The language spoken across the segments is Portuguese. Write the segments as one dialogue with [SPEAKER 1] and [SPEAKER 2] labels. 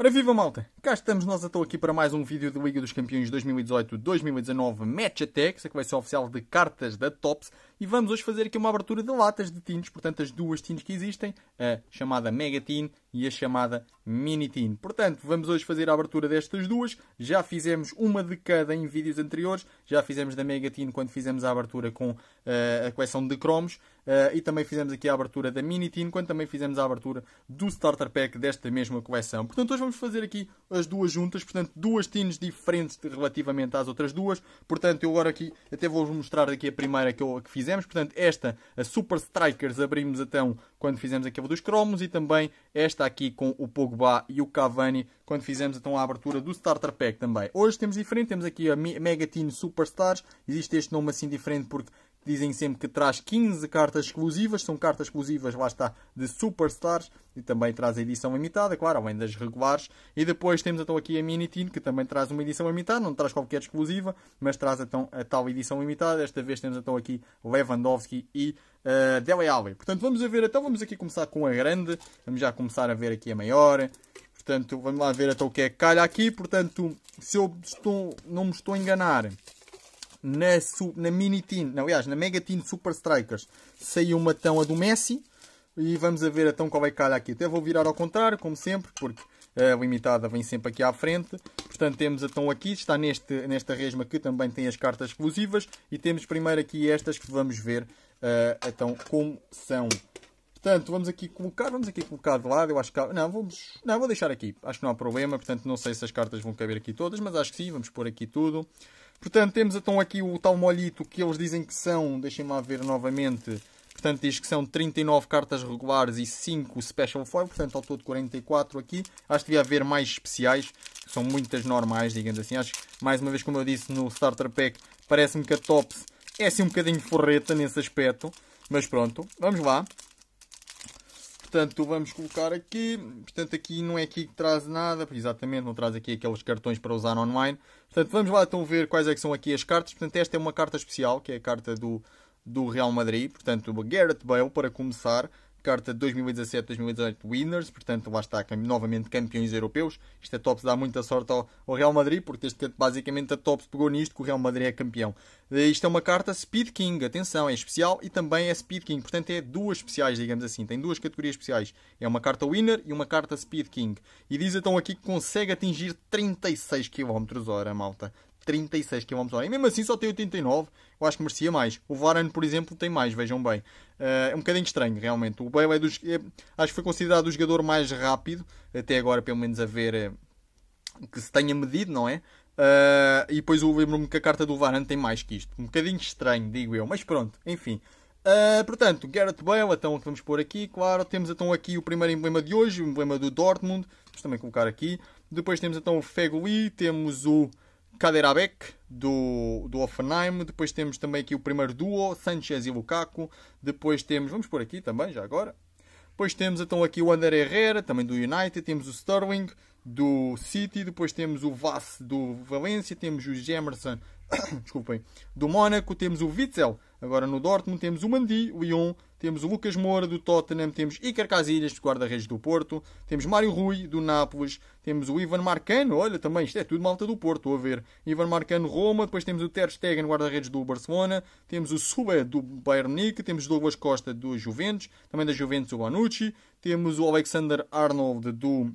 [SPEAKER 1] Ora viva malta, cá estamos nós então aqui para mais um vídeo da Liga dos Campeões 2018-2019 Match Attack, que vai ser oficial de cartas da Tops. E vamos hoje fazer aqui uma abertura de latas de tintes, portanto as duas tintes que existem, a chamada Mega Tin e a chamada Mini Tin. Portanto, vamos hoje fazer a abertura destas duas. Já fizemos uma de cada em vídeos anteriores, já fizemos da Mega Tin quando fizemos a abertura com uh, a coleção de cromos uh, e também fizemos aqui a abertura da Mini Tin quando também fizemos a abertura do Starter Pack desta mesma coleção. Portanto, hoje vamos fazer aqui as duas juntas, portanto, duas tins diferentes relativamente às outras duas. Portanto, eu agora aqui até vou-vos mostrar aqui a primeira que eu que fiz fizemos. Portanto, esta, a Super Strikers, abrimos então quando fizemos aquela dos cromos e também esta aqui com o Pogba e o Cavani quando fizemos então a abertura do Starter Pack também. Hoje temos diferente, temos aqui a Mega Team Superstars, existe este nome assim diferente porque Dizem sempre que traz 15 cartas exclusivas, são cartas exclusivas, lá está, de Superstars, e também traz a edição limitada, claro, além das regulares. E depois temos então aqui a Minitin, que também traz uma edição limitada, não traz qualquer exclusiva, mas traz então a tal edição limitada. esta vez temos então aqui Lewandowski e uh, Dele Alli. Portanto, vamos a ver, então vamos aqui começar com a grande, vamos já começar a ver aqui a maior. Portanto, vamos lá ver até então o que é que calha aqui. Portanto, se eu estou, não me estou a enganar, na, sub, na mini team, não, aliás, na mega team Super Strikers, saiu uma tão a do Messi. E vamos a ver então qual é que calha aqui. Até vou virar ao contrário, como sempre, porque a limitada vem sempre aqui à frente. Portanto, temos então aqui, está neste, nesta resma que também tem as cartas exclusivas. E temos primeiro aqui estas que vamos ver uh, então como são. Portanto, vamos aqui colocar, vamos aqui colocar de lado, eu acho que... Não, vamos, não, vou deixar aqui, acho que não há problema, portanto não sei se as cartas vão caber aqui todas, mas acho que sim, vamos pôr aqui tudo. Portanto, temos então aqui o tal molito que eles dizem que são, deixem-me lá ver novamente, portanto diz que são 39 cartas regulares e 5 special foil, portanto ao todo 44 aqui. Acho que devia haver mais especiais, são muitas normais, digamos assim. Acho, mais uma vez, como eu disse no Starter Pack, parece-me que a Tops é assim um bocadinho forreta nesse aspecto. Mas pronto, vamos lá. Portanto, vamos colocar aqui. Portanto, aqui não é aqui que traz nada, exatamente, não traz aqui aqueles cartões para usar online. Portanto, vamos lá então ver quais é são aqui as cartas. Portanto, esta é uma carta especial, que é a carta do, do Real Madrid. Portanto, Gareth Bale, para começar carta 2017-2018 winners, portanto lá está novamente campeões europeus. Isto é Tops dá muita sorte ao, ao Real Madrid, porque este, basicamente a Tops pegou nisto que o Real Madrid é campeão. Eh, isto é uma carta Speed King, atenção, é especial e também é Speed King, portanto é duas especiais, digamos assim, tem duas categorias especiais. É uma carta Winner e uma carta Speed King. E diz então aqui que consegue atingir 36 km hora, malta. 36 km hora. E mesmo assim só tem 89, eu acho que merecia mais. O Varane, por exemplo, tem mais, vejam bem. Uh, é um bocadinho estranho, realmente. O Bale é dos, é, acho que foi considerado o jogador mais rápido, até agora, pelo menos a ver, é, que se tenha medido, não é? Uh, e depois eu lembro-me que a carta do Varane tem mais que isto. Um bocadinho estranho, digo eu. Mas pronto, enfim. Uh, portanto, Gareth Bale, então, que vamos pôr aqui, claro. Temos então aqui o primeiro emblema de hoje, o emblema do Dortmund. Vamos também colocar aqui. Depois temos então o Fegoli, temos o Kaderabek do, do Offenheim, depois temos também aqui o primeiro duo, Sanchez e Lukaku, depois temos, vamos por aqui também já agora, depois temos então aqui o André Herrera, também do United, temos o Sterling do City, depois temos o Vass do Valência, temos o Jemerson, desculpem, do Mónaco, temos o Witzel, agora no Dortmund, temos o Mandi, o Ion, temos o Lucas Moura do Tottenham, temos Iker Casillas do guarda-redes do Porto, temos Mário Rui do Nápoles, temos o Ivan Marcano, olha também, isto é tudo malta do Porto, a ver. Ivan Marcano Roma, depois temos o Ter Stegen, guarda-redes do Barcelona, temos o Sué do Bayern Munique, temos o Douglas Costa do Juventus, também da Juventus o Bonucci, temos o Alexander Arnold do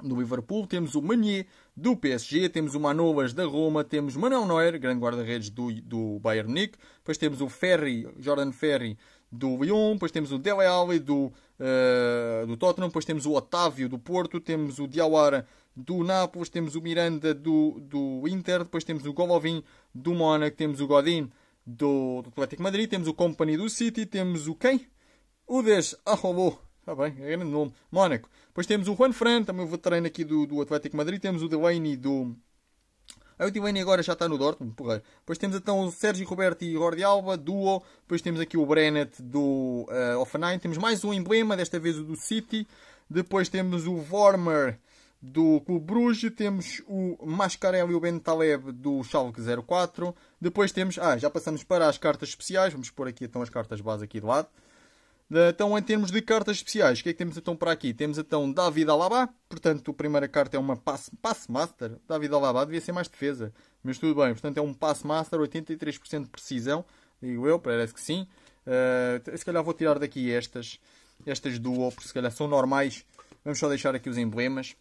[SPEAKER 1] do Liverpool, temos o Manier do PSG, temos o Manovas da Roma, temos Manuel Neuer, grande guarda-redes do, do Bayern Munique, depois temos o Ferry, Jordan Ferry do Lyon, depois temos o Dele Alli do, uh, do Tottenham, depois temos o Otávio do Porto, temos o Diawara do Nápoles, temos o Miranda do, do Inter, depois temos o Golovin do Mónaco, temos o Godin do, do Atlético Madrid, temos o Company do City, temos o quem? O Des Arrobo, Está bem, é grande nome. Mónaco. Depois temos o Juan Fran, também o veterano aqui do, do Atlético Madrid. Temos o Delaney do, a Otibane agora já está no Dortmund, Depois temos então o Sérgio Roberto e Jordi Alba, duo. Depois temos aqui o Brennet do uh, Offenheim. Temos mais um emblema, desta vez o do City. Depois temos o Vormer do Clube Bruges, temos o Mascarelli e o Bentaleb do Schalke 04. Depois temos, ah, já passamos para as cartas especiais, vamos pôr aqui então as cartas base aqui do lado. Eh, então, em termos de cartas especiais, o que é que temos então para aqui? Temos então David Alaba, portanto, a primeira carta é uma Pass, pass Master. David Alaba devia ser mais defesa, mas tudo bem. Portanto, é um Pass Master, 83% de precisão, digo eu, parece que sim. Uh, se calhar vou tirar daqui estas, estas duas porque se calhar são normais. Vamos só deixar aqui os emblemas.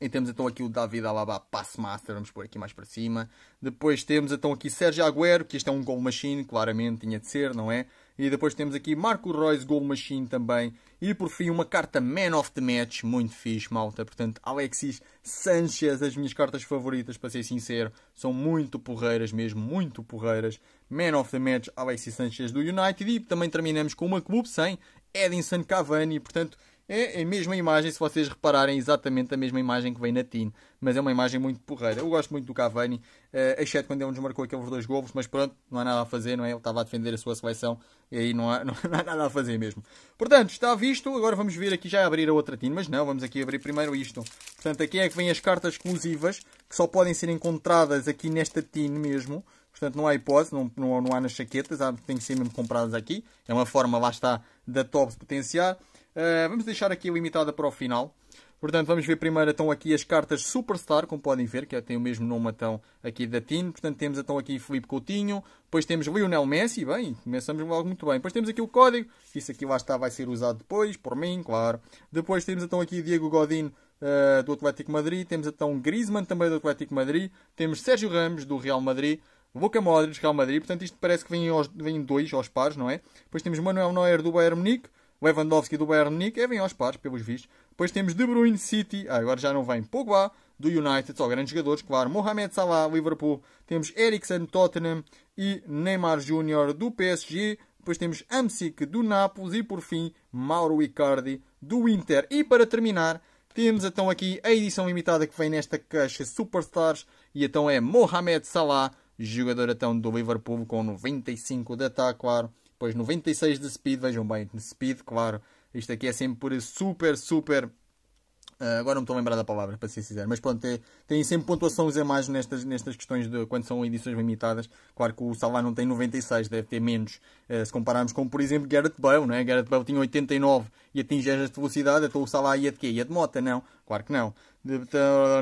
[SPEAKER 1] E temos então aqui o David Alaba Passmaster, vamos pôr aqui mais para cima. Depois temos então aqui Sérgio Agüero, que este é um goal machine, claramente tinha de ser, não é? E depois temos aqui Marco Reus, goal machine também. E por fim uma carta Man of the Match, muito fixe, malta. Portanto, Alexis Sanchez, as minhas cartas favoritas, para ser sincero. São muito porreiras mesmo, muito porreiras. Man of the Match, Alexis Sanchez do United. E também terminamos com uma clube sem Edinson Cavani, portanto é, é a mesma imagem, se vocês repararem, é exatamente a mesma imagem que vem na TIN. Mas é uma imagem muito porreira. Eu gosto muito do Cavani, uh, exceto quando ele nos marcou aqueles dois golos, mas pronto, não há nada a fazer, não é? Ele estava a defender a sua seleção e aí não há, não há nada a fazer mesmo. Portanto, está visto. Agora vamos vir aqui já abrir a outra TIN, mas não, vamos aqui abrir primeiro isto. Portanto, aqui é que vêm as cartas exclusivas, que só podem ser encontradas aqui nesta TIN mesmo. Portanto, não há hipótese, não, não, não há nas chaquetas, há, tem que ser mesmo compradas aqui. É uma forma, lá está, da TOPS potenciar. Eh, vamos deixar aqui o para o final. Portanto, vamos ver primeiro então aqui as cartas Superstar, como podem ver, que tem o mesmo nome então aqui da TIN. Portanto, temos então aqui Felipe Coutinho, depois temos Lionel Messi, bem, começamos logo muito bem. Depois temos aqui o código, isso aqui lá está, vai ser usado depois, por mim, claro. Depois temos então aqui Diego Godin, uh, do Atlético Madrid, temos então Griezmann, também do Atlético Madrid, temos Sérgio Ramos, do Real Madrid, Boca Modric, Real Madrid, portanto isto parece que vem, aos, vem dois aos pares, não é? Depois temos Manuel Neuer, do Bayern Munique, Lewandowski do Bayern Munique é bem aos pares, pelos vistos. Depois temos De Bruyne, City, ah, agora já não vem, Pogba, do United, só grandes jogadores, claro. Mohamed Salah, Liverpool. Temos Eriksen, Tottenham e Neymar Júnior do PSG. Depois temos Amsic do Nápoles e, por fim, Mauro Icardi do Inter. E para terminar, temos então aqui a edição limitada que vem nesta caixa Superstars e então é Mohamed Salah, jogador então do Liverpool com 95 de ataque, claro. Pois 96 de speed, vejam bem, de speed, claro. Isto aqui é sempre por super, super. Uh, agora não me estou a lembrar da palavra, para ser sincero. Mas pronto, tem é, têm sempre pontuações a mais nestas, nestas questões de quando são edições limitadas. Claro que o Salah não tem 96, deve ter menos. Uh, se compararmos com, por exemplo, Garrett Bell, né? Gareth Bale tinha 89 e atinge esta velocidade, então o Salah ia de quê? Ia de moto, não? Claro que não.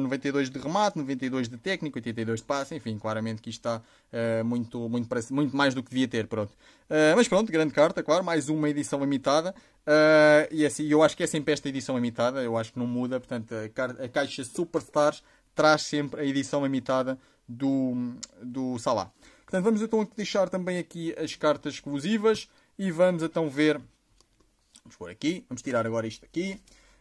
[SPEAKER 1] 92 então, de remate, 92 de técnico, 82 de passe, enfim, claramente que isto está uh, muito, muito, muito mais do que devia ter, pronto. Uh, mas pronto, grande carta, claro, mais uma edição limitada, uh, e é assim, eu acho que é sempre esta edição limitada, eu acho que não muda, portanto, a, a caixa Superstars traz sempre a edição limitada do, do Salah. Portanto, vamos então deixar também aqui as cartas exclusivas e vamos então ver... Vamos pôr aqui, vamos tirar agora isto aqui.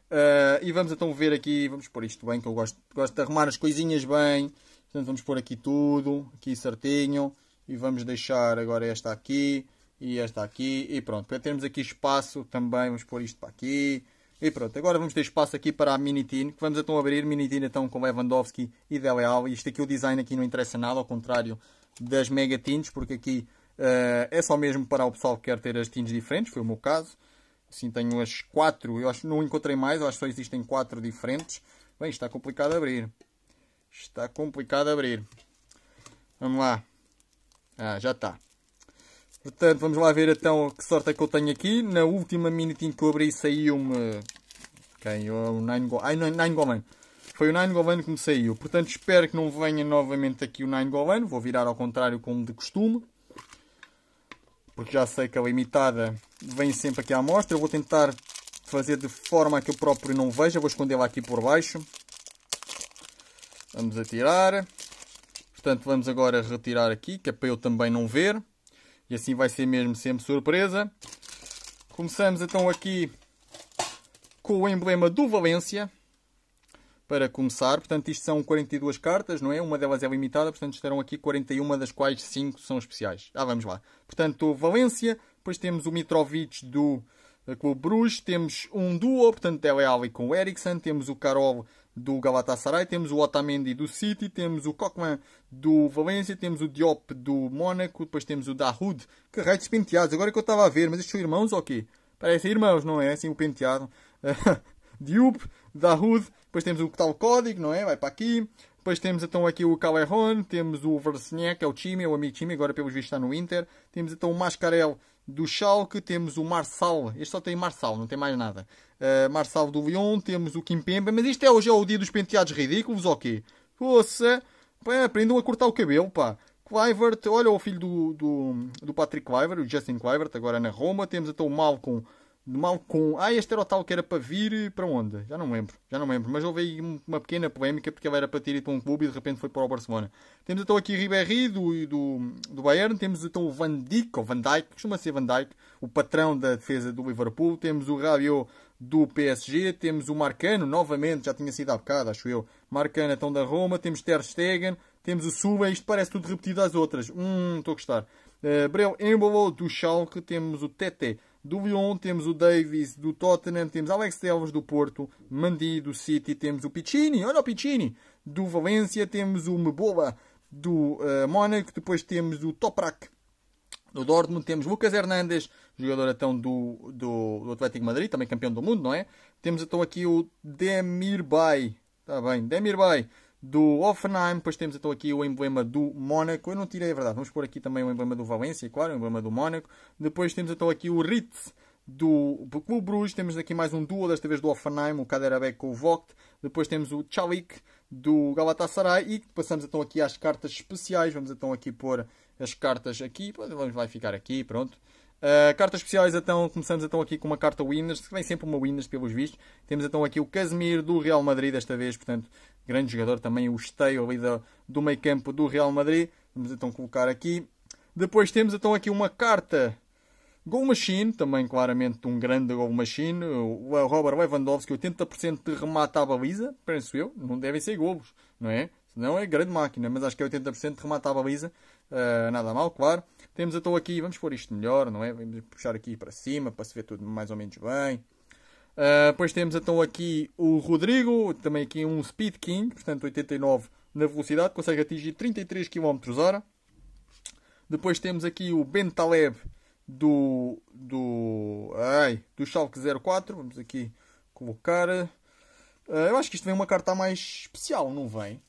[SPEAKER 1] Uh, e vamos então ver aqui, vamos pôr isto bem, que eu gosto, gosto de arrumar as coisinhas bem. Portanto, vamos pôr aqui tudo, aqui certinho. E vamos deixar agora esta aqui e esta aqui. E pronto, para termos aqui espaço também, vamos pôr isto para aqui. E pronto, agora vamos ter espaço aqui para a Minitin, que vamos então abrir Minitin então com Lewandowski e Deleal. Isto aqui o design aqui não interessa nada, ao contrário das Mega tins porque aqui uh, é só mesmo para o pessoal que quer ter as tins diferentes, foi o meu caso. Assim tenho as quatro. Eu acho não encontrei mais, eu acho que só existem quatro diferentes. Bem, está complicado abrir. Está complicado abrir. Vamos lá. Ah, já está. Portanto, vamos lá ver então que sorte é que eu tenho aqui. Na última minitinho que eu abri saiu-me... Quem? É o Nine Go... Ai, Nine Golan. Foi o Nine Golan que me saiu. Portanto, espero que não venha novamente aqui o Nine Golan. Vou virar ao contrário como de costume. Porque já sei que a limitada vem sempre aqui à mostra. Eu vou tentar fazer de forma que eu próprio não veja. Vou escondê-la aqui por baixo. Vamos atirar. Portanto, vamos agora retirar aqui, que é para eu também não ver. E assim vai ser mesmo sempre surpresa. Começamos então aqui com o emblema do Valência. Para começar, portanto, isto são 42 cartas, não é? Uma delas é limitada, portanto, estarão aqui 41, das quais 5 são especiais. Ah, vamos lá. Portanto, Valência, depois temos o Mitrovic do eh, Clube Bruges, temos um duo, portanto Dele Alli com o Eriksen, temos o Karol do Galatasaray, temos o Otamendi do City, temos o Cockman do Valência, temos o Diop do Mónaco, depois temos o Dahoud, que raio de penteados, agora é que eu estava a ver, mas estes são irmãos ou quê? Parecem irmãos, não é? Assim o penteado. Diop, Dahoud, depois temos o tal código, não é? Vai para aqui. Depois temos então aqui o Calerron, temos o Versniak, que é o time, é o amigo time, agora pelos vistos está no Inter. Temos então o Mascarel, do Schalke temos o Marçal. Este só tem Marçal, não tem mais nada. Uh, Marçal do Lyon, temos o Kimpembe. Mas isto é hoje é o dia dos penteados ridículos ou quê? Poça! Pá, aprendam a cortar o cabelo, pá. Clivert, olha o filho do, do, do Patrick Clivert, o Justin Clivert, agora na Roma. Temos até então o Malcolm de com Ah, este era o tal que era para vir para onde? Já não lembro, já não lembro. Mas houve aí uma pequena polémica porque ele era para ter ido para um clube e de repente foi para o Barcelona. Temos então aqui Ribéry do, do, do Bayern, temos então o Van Dijk, ou Van Dijk, costuma ser Van Dijk, o patrão da defesa do Liverpool, temos o Rabiot do PSG, temos o Marcano, novamente, já tinha sido há bocado, acho eu, Marcano então da Roma, temos Ter Stegen, temos o Suba, isto parece tudo repetido às outras. Hum, estou a gostar. Uh, Breu Embolo do Schalke, temos o Tete do Lyon, temos o Davis do Tottenham, temos Alex Telles do Porto, Mandi do City, temos o Piccini, olha o Piccini, do Valência, temos o Mebola do uh, Mónaco, depois temos o Toprak do Dortmund, temos Lucas Hernandes, jogador então do, do, do Atlético Madrid, também campeão do mundo, não é? Temos então aqui o Demirbay, está bem, Demirbay, do Hoffenheim, depois temos então aqui o emblema do Mónaco, eu não tirei a é verdade, vamos pôr aqui também o emblema do Valência, claro, o emblema do Mónaco, depois temos então aqui o Ritz do Clube Bruges, temos aqui mais um duo, desta vez do Offenheim, o Kaderabek com o Vogt, depois temos o Chalik do Galatasaray e passamos então aqui às cartas especiais, vamos então aqui pôr as cartas aqui, vamos vai ficar aqui, pronto. Uh, cartas especiais, então, começamos então aqui com uma carta Winners, que vem sempre uma Winners pelos vistos. Temos então aqui o Casemiro do Real Madrid desta vez, portanto, grande jogador também, o esteio ali do, do meio campo do Real Madrid. Vamos então colocar aqui. Depois temos então aqui uma carta Goal Machine, também claramente um grande Goal Machine. O Robert Lewandowski, 80% de remate à baliza, penso eu, não devem ser golos, não é? Não é grande máquina, mas acho que é 80% de remate à baliza. Uh, nada mal, claro. Temos então aqui, vamos pôr isto melhor, não é? Vamos puxar aqui para cima para se ver tudo mais ou menos bem. Uh, depois temos então aqui o Rodrigo, também aqui um Speed King, portanto 89 na velocidade, consegue atingir 33 km h Depois temos aqui o Bentaleb do, do, ai, do Schalke 04, vamos aqui colocar. Uh, eu acho que isto vem uma carta mais especial, não vem?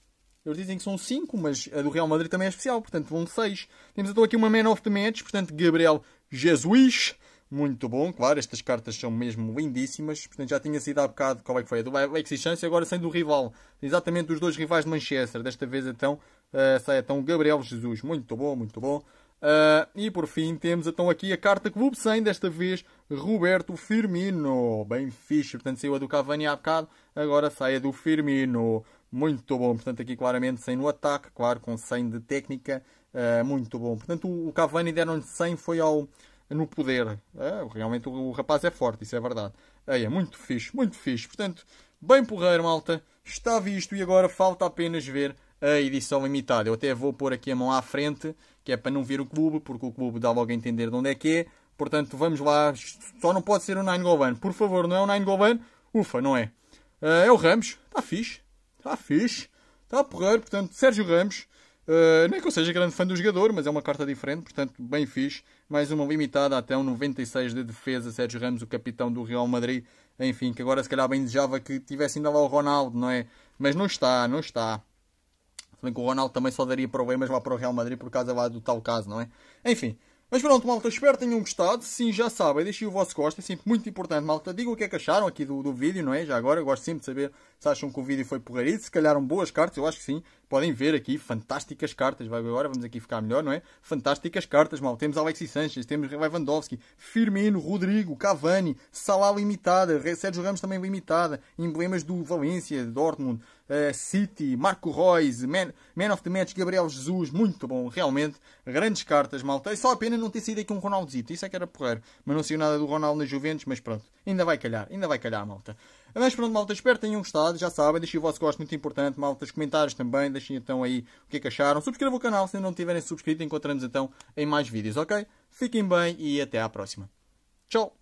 [SPEAKER 1] Eles dizem que são 5, mas a do Real Madrid também é especial, portanto vão 6. Temos então aqui uma Man of the Match, portanto Gabriel Jesus. Muito bom, claro, estas cartas são mesmo lindíssimas. Portanto, já tinha sido há bocado qual é que foi a do Alexis e agora sem do rival. Exatamente os dois rivais de Manchester. Desta vez então uh, sai então Gabriel Jesus. Muito bom, muito bom. Uh, e por fim temos então aqui a carta Clube 100, desta vez Roberto Firmino. Bem fixe, portanto saiu a do Cavani há bocado, agora sai a do Firmino. Muito bom, portanto, aqui claramente 100 no ataque, claro, com 100 de técnica, uh, muito bom. Portanto, o Cavani deram-lhe 100, foi ao, no poder. Uh, realmente o, o, rapaz é forte, isso é verdade. Aí é muito fixe, muito fixe. Portanto, bem porreiro, malta. Está visto e agora falta apenas ver a edição limitada. Eu até vou pôr aqui a mão à frente, que é para não vir o clube, porque o clube dá logo a entender de onde é que é. Portanto, vamos lá. Só não pode ser o Nine Govan. Por favor, não é o Nine Govan? Ufa, não é. Uh, é o Ramos. Está fixe está fixe, está porreiro. Portanto, Sérgio Ramos, uh, eh, não é que eu seja grande fã do jogador, mas é uma carta diferente, portanto, bem fixe. Mais uma limitada até um 96 de defesa. Sérgio Ramos, o capitão do Real Madrid, enfim, que agora se calhar bem desejava que tivesse ainda lá o Ronaldo, não é? Mas não está, não está. Se bem que o Ronaldo também só daria problemas lá para o Real Madrid por causa lá do tal caso, não é? Enfim. Mas pronto, malta, espero que tenham gostado. Sim, já sabem, deixem o vosso gosto, é sempre muito importante, malta. Digam o que é que acharam aqui do, do vídeo, não é? Já agora, eu gosto sempre de saber se acham que o vídeo foi porreirido, se calharam boas cartas, eu acho que sim. Podem ver aqui, fantásticas cartas, vai agora, vamos aqui ficar melhor, não é? Fantásticas cartas, mal. Temos Alexis Sanchez, temos Lewandowski, Firmino, Rodrigo, Cavani, Salah limitada, Sérgio Ramos também limitada, emblemas do Valência, Dortmund, uh, City, Marco Reus, Man, Man of the Match, Gabriel Jesus, muito bom, realmente. Grandes cartas, malta. E só a pena não ter sido aqui um Ronaldozito, isso é que era porreiro. Mas não saiu nada do Ronaldo na Juventus, mas pronto, ainda vai calhar, ainda vai calhar, malta. Mas pronto, malta, espero que tenham gostado. Já sabem, deixem o vosso gosto, muito importante. Malta, os comentários também. Deixem então aí o que, é que acharam. Subscrevam o canal se ainda não tiverem subscrito. Encontramos então em mais vídeos, ok? Fiquem bem e até à próxima. Tchau!